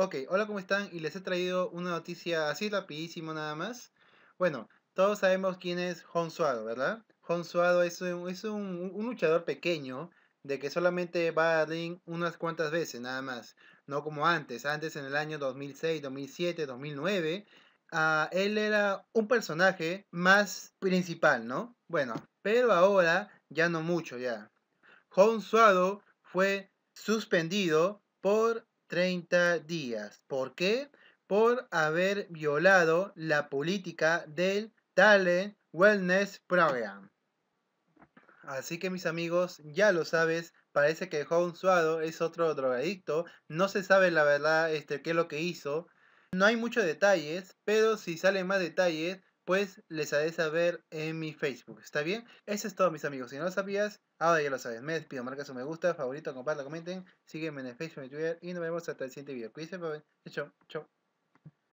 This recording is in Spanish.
Ok, hola, ¿cómo están? Y les he traído una noticia así rapidísimo nada más. Bueno, todos sabemos quién es Jon Suado, ¿verdad? Jon Suado es, un, luchador pequeño de que solamente va a ring unas cuantas veces nada más. No como antes, antes en el año 2006, 2007, 2009. él era un personaje más principal, ¿no? Bueno, pero ahora ya no mucho ya. Hon Suado fue suspendido por 30 días. ¿Por qué? Por haber violado la política del Talent Wellness Program. Así que mis amigos, ya lo sabes, parece que joven Suado es otro drogadicto, no se sabe la verdad este, qué es lo que hizo, no hay muchos detalles, pero si salen más detalles pues les haré saber en mi Facebook. ¿Está bien? Eso es todo, mis amigos. Si no lo sabías, ahora ya lo sabes. Me despido. Marca su me gusta, favorito, compartan, comenten. Sígueme en el Facebook, y Twitter. Y nos vemos hasta el siguiente video. Cuídense, bye. Chau, chau.